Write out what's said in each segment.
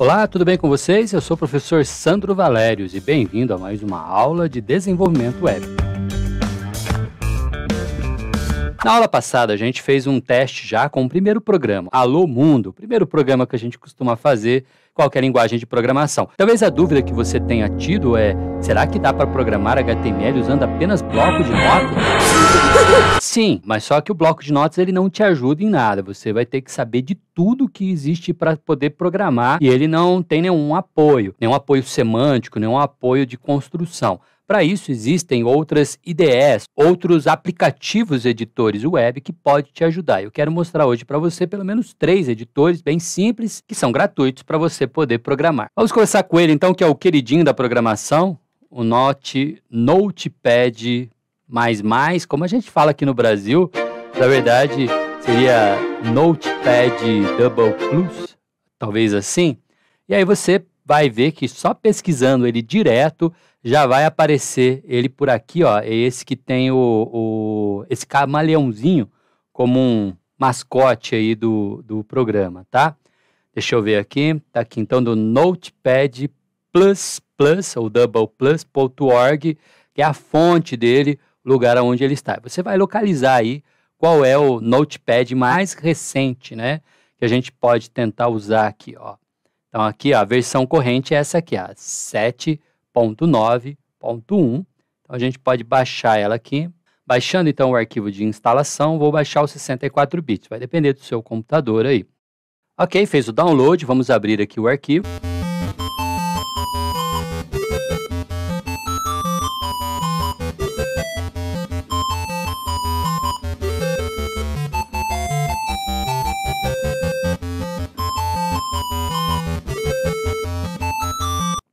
Olá, tudo bem com vocês? Eu sou o professor Sandro Valérios e bem-vindo a mais uma aula de desenvolvimento web. Na aula passada, a gente fez um teste já com o primeiro programa, Alô Mundo, o primeiro programa que a gente costuma fazer qualquer linguagem de programação. Talvez a dúvida que você tenha tido é: será que dá para programar HTML usando apenas blocos de notas? Sim, mas só que o bloco de notas ele não te ajuda em nada. Você vai ter que saber de tudo que existe para poder programar e ele não tem nenhum apoio, nenhum apoio semântico, nenhum apoio de construção. Para isso existem outras IDEs, outros aplicativos editores web que pode te ajudar. Eu quero mostrar hoje para você pelo menos três editores bem simples que são gratuitos para você poder programar. Vamos começar com ele então, que é o queridinho da programação, o Note Notepad mais mais, como a gente fala aqui no Brasil, na verdade seria Notepad Double Plus, talvez assim. E aí você vai ver que só pesquisando ele direto já vai aparecer ele por aqui, ó. É esse que tem o, o esse camaleãozinho como um mascote aí do, do programa, tá? Deixa eu ver aqui, tá aqui então do Notepad Plus Plus ou Double Plus.org, que é a fonte dele lugar onde ele está. Você vai localizar aí qual é o notepad mais recente, né? Que a gente pode tentar usar aqui, ó. Então, aqui, ó, a versão corrente é essa aqui, a 7.9.1. Então, a gente pode baixar ela aqui. Baixando, então, o arquivo de instalação, vou baixar os 64 bits. Vai depender do seu computador aí. Ok, fez o download, vamos abrir aqui o arquivo.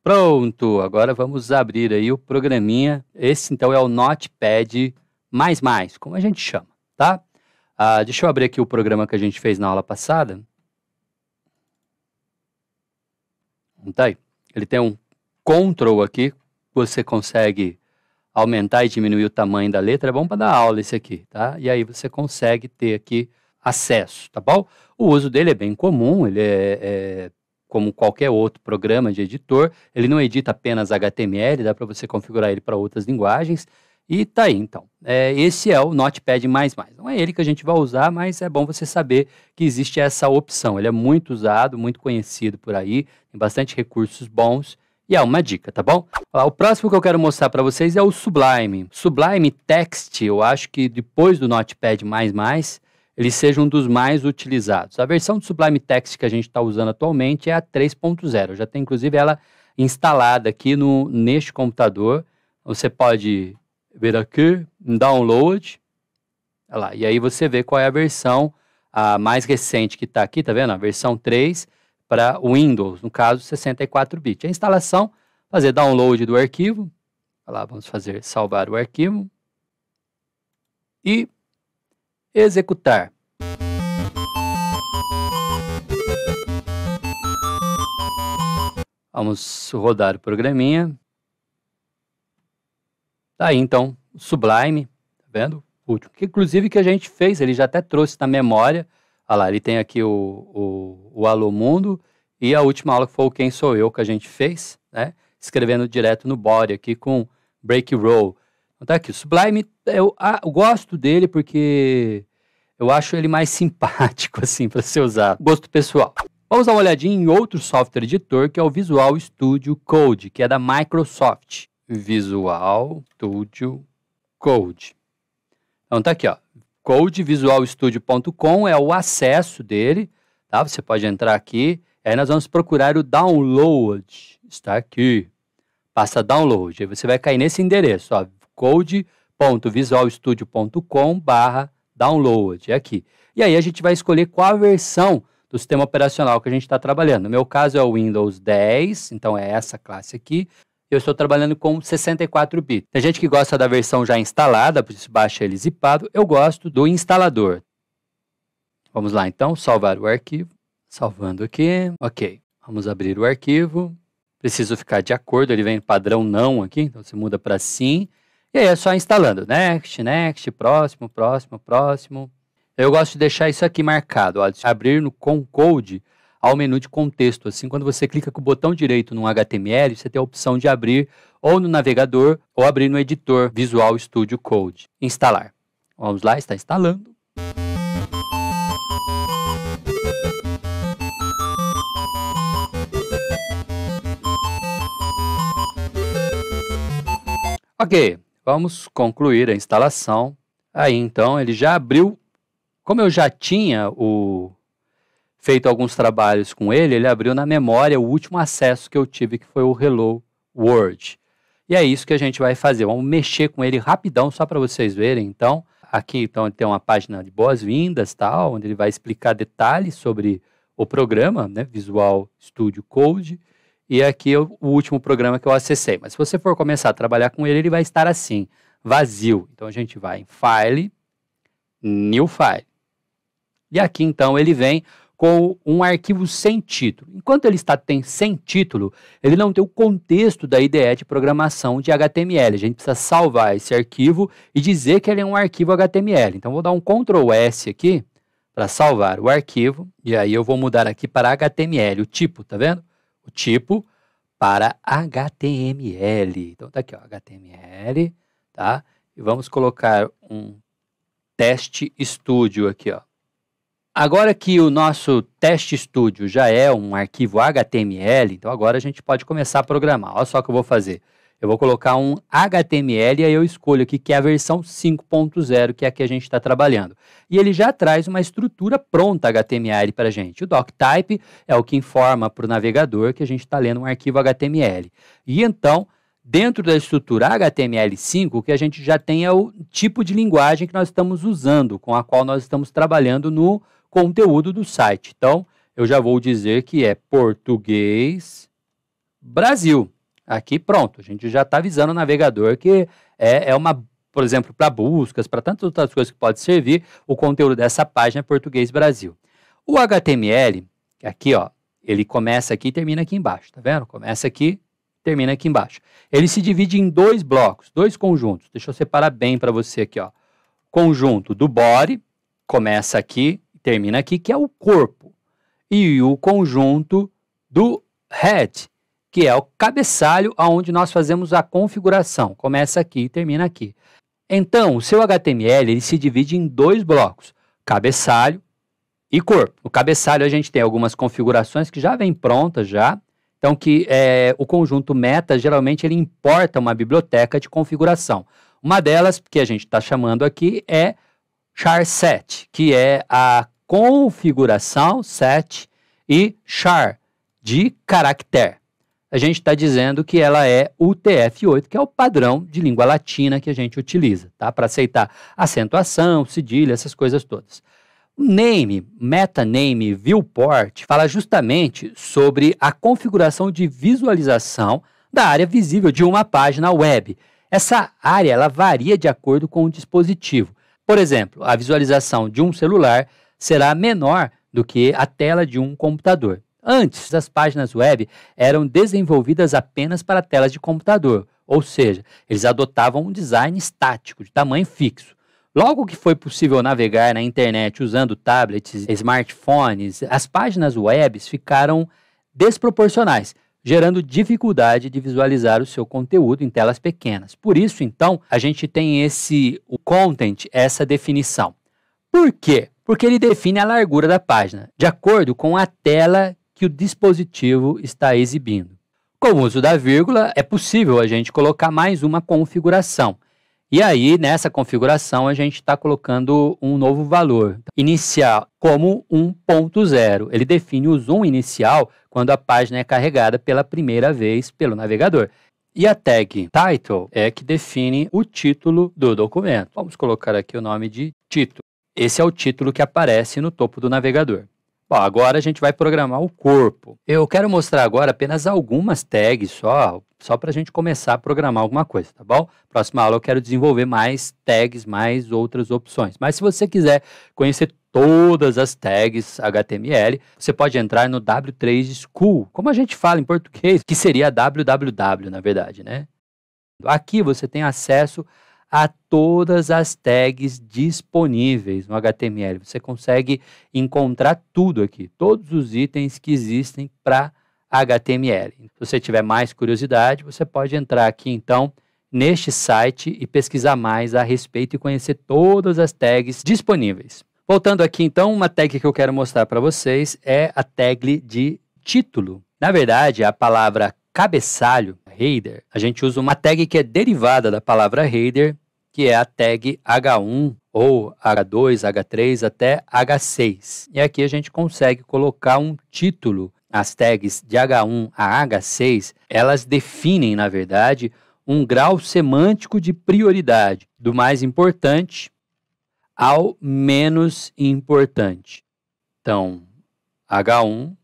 Pronto, agora vamos abrir aí o programinha. Esse então é o Notepad++, como a gente chama, tá? Ah, deixa eu abrir aqui o programa que a gente fez na aula passada. Não tá aí. Ele tem um control aqui, você consegue aumentar e diminuir o tamanho da letra. É bom para dar aula esse aqui, tá? E aí você consegue ter aqui acesso, tá bom? O uso dele é bem comum, ele é, é como qualquer outro programa de editor. Ele não edita apenas HTML, dá para você configurar ele para outras linguagens. E tá aí, então. É, esse é o Notepad++. Não é ele que a gente vai usar, mas é bom você saber que existe essa opção. Ele é muito usado, muito conhecido por aí, tem bastante recursos bons. E é uma dica, tá bom? O próximo que eu quero mostrar para vocês é o Sublime. Sublime Text, eu acho que depois do Notepad++, ele seja um dos mais utilizados. A versão do Sublime Text que a gente está usando atualmente é a 3.0. Já tem, inclusive, ela instalada aqui no, neste computador. Você pode ver aqui, download. Olha lá, e aí você vê qual é a versão a mais recente que está aqui, tá vendo? A versão 3 para Windows, no caso 64 bits. A instalação, fazer download do arquivo. Olha lá, vamos fazer salvar o arquivo. E Executar. Vamos rodar o programinha. Tá aí então, Sublime, tá vendo? último, que inclusive que a gente fez, ele já até trouxe na memória. Olha lá, ele tem aqui o, o, o Alô Mundo e a última aula que foi o Quem Sou Eu que a gente fez, né? Escrevendo direto no body aqui com break roll. Tá aqui, o Sublime, eu, ah, eu gosto dele porque eu acho ele mais simpático, assim, para ser usado. Gosto pessoal. Vamos dar uma olhadinha em outro software editor, que é o Visual Studio Code, que é da Microsoft. Visual Studio Code. Então tá aqui, ó. CodeVisualStudio.com é o acesso dele, tá? Você pode entrar aqui. Aí nós vamos procurar o download. Está aqui. Passa download. Aí você vai cair nesse endereço, ó code.visualstudio.com barra download, é aqui. E aí a gente vai escolher qual a versão do sistema operacional que a gente está trabalhando. No meu caso é o Windows 10, então é essa classe aqui. Eu estou trabalhando com 64 bits. Tem gente que gosta da versão já instalada, por isso baixa ele zipado. Eu gosto do instalador. Vamos lá então, salvar o arquivo. Salvando aqui, ok. Vamos abrir o arquivo. Preciso ficar de acordo, ele vem padrão não aqui, então você muda para sim. E aí é só instalando next, next, próximo, próximo, próximo. Eu gosto de deixar isso aqui marcado, ó, abrir no com code ao menu de contexto. Assim, quando você clica com o botão direito no HTML, você tem a opção de abrir ou no navegador ou abrir no editor Visual Studio Code. Instalar. Vamos lá, está instalando. Ok, Vamos concluir a instalação. Aí então ele já abriu, como eu já tinha o feito alguns trabalhos com ele, ele abriu na memória o último acesso que eu tive, que foi o Hello World. E é isso que a gente vai fazer. Vamos mexer com ele rapidão, só para vocês verem. Então, aqui então tem uma página de boas-vindas, tal, onde ele vai explicar detalhes sobre o programa, né, Visual Studio Code. E aqui é o último programa que eu acessei. Mas se você for começar a trabalhar com ele, ele vai estar assim, vazio. Então a gente vai em File, New File. E aqui então ele vem com um arquivo sem título. Enquanto ele está tem, sem título, ele não tem o contexto da IDE de programação de HTML. A gente precisa salvar esse arquivo e dizer que ele é um arquivo HTML. Então vou dar um Ctrl S aqui para salvar o arquivo e aí eu vou mudar aqui para HTML, o tipo, tá vendo? o tipo para HTML. Então tá aqui, ó, HTML, tá? E vamos colocar um teste estúdio aqui, ó. Agora que o nosso teste estúdio já é um arquivo HTML, então agora a gente pode começar a programar. Olha só o que eu vou fazer. Eu vou colocar um HTML e aí eu escolho aqui que é a versão 5.0, que é a que a gente está trabalhando. E ele já traz uma estrutura pronta HTML para a gente. O doctype é o que informa para o navegador que a gente está lendo um arquivo HTML. E então, dentro da estrutura HTML5, o que a gente já tem é o tipo de linguagem que nós estamos usando, com a qual nós estamos trabalhando no conteúdo do site. Então, eu já vou dizer que é português Brasil aqui pronto, a gente já está avisando o navegador que é, é uma, por exemplo, para buscas, para tantas outras coisas que pode servir, o conteúdo dessa página português Brasil. O HTML, aqui ó, ele começa aqui e termina aqui embaixo, tá vendo? Começa aqui, termina aqui embaixo. Ele se divide em dois blocos, dois conjuntos. Deixa eu separar bem para você aqui, ó. Conjunto do body, começa aqui, termina aqui, que é o corpo. E o conjunto do head, que é o cabeçalho aonde nós fazemos a configuração. Começa aqui e termina aqui. Então, o seu HTML ele se divide em dois blocos, cabeçalho e corpo. No cabeçalho a gente tem algumas configurações que já vem prontas já, então que é, o conjunto meta geralmente ele importa uma biblioteca de configuração. Uma delas que a gente está chamando aqui é charset, que é a configuração set e char de caractere a gente está dizendo que ela é UTF-8, que é o padrão de língua latina que a gente utiliza, tá? Para aceitar acentuação, cedilha, essas coisas todas. Name, metaname, viewport, fala justamente sobre a configuração de visualização da área visível de uma página web. Essa área ela varia de acordo com o dispositivo. Por exemplo, a visualização de um celular será menor do que a tela de um computador. Antes, as páginas web eram desenvolvidas apenas para telas de computador, ou seja, eles adotavam um design estático, de tamanho fixo. Logo que foi possível navegar na internet usando tablets, smartphones, as páginas web ficaram desproporcionais, gerando dificuldade de visualizar o seu conteúdo em telas pequenas. Por isso, então, a gente tem esse o content, essa definição. Por quê? Porque ele define a largura da página, de acordo com a tela que o dispositivo está exibindo. Com o uso da vírgula, é possível a gente colocar mais uma configuração. E aí, nessa configuração, a gente está colocando um novo valor inicial como 1.0. Ele define o zoom inicial quando a página é carregada pela primeira vez pelo navegador. E a tag title é que define o título do documento. Vamos colocar aqui o nome de título. Esse é o título que aparece no topo do navegador. Bom, agora a gente vai programar o corpo. Eu quero mostrar agora apenas algumas tags só, só para a gente começar a programar alguma coisa, tá bom? Próxima aula eu quero desenvolver mais tags, mais outras opções. Mas se você quiser conhecer todas as tags HTML, você pode entrar no W3 School, como a gente fala em português, que seria www, na verdade, né? Aqui você tem acesso a todas as tags disponíveis no HTML. Você consegue encontrar tudo aqui, todos os itens que existem para HTML. Se você tiver mais curiosidade, você pode entrar aqui então neste site e pesquisar mais a respeito e conhecer todas as tags disponíveis. Voltando aqui então, uma tag que eu quero mostrar para vocês é a tag de título. Na verdade, a palavra cabeçalho, header, a gente usa uma tag que é derivada da palavra header que é a tag H1 ou H2, H3 até H6. E aqui a gente consegue colocar um título. As tags de H1 a H6, elas definem, na verdade, um grau semântico de prioridade, do mais importante ao menos importante. Então, H1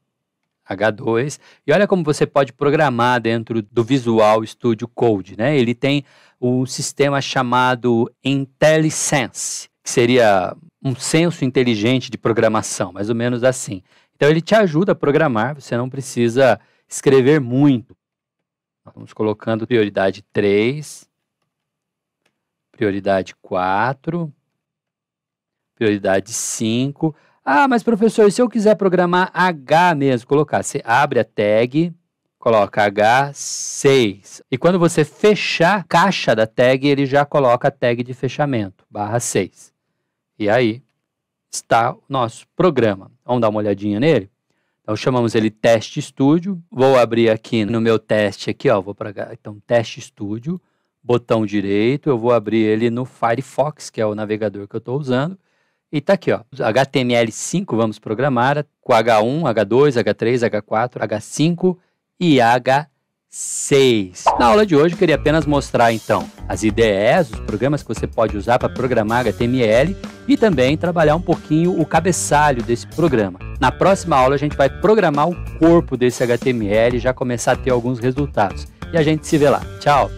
H2. E olha como você pode programar dentro do Visual Studio Code, né? Ele tem um sistema chamado IntelliSense, que seria um senso inteligente de programação, mais ou menos assim. Então ele te ajuda a programar, você não precisa escrever muito. Vamos colocando prioridade 3, prioridade 4, prioridade 5. Ah, mas professor, se eu quiser programar H mesmo, colocar, você abre a tag, coloca H6. E quando você fechar a caixa da tag, ele já coloca a tag de fechamento, barra 6. E aí está o nosso programa. Vamos dar uma olhadinha nele? Então chamamos ele teste estúdio. Vou abrir aqui no meu teste aqui, ó, vou para então teste estúdio, botão direito, eu vou abrir ele no Firefox, que é o navegador que eu estou usando. E está aqui, ó, HTML5 vamos programar com H1, H2, H3, H4, H5 e H6. Na aula de hoje eu queria apenas mostrar então as IDEs, os programas que você pode usar para programar HTML e também trabalhar um pouquinho o cabeçalho desse programa. Na próxima aula a gente vai programar o corpo desse HTML e já começar a ter alguns resultados. E a gente se vê lá. Tchau!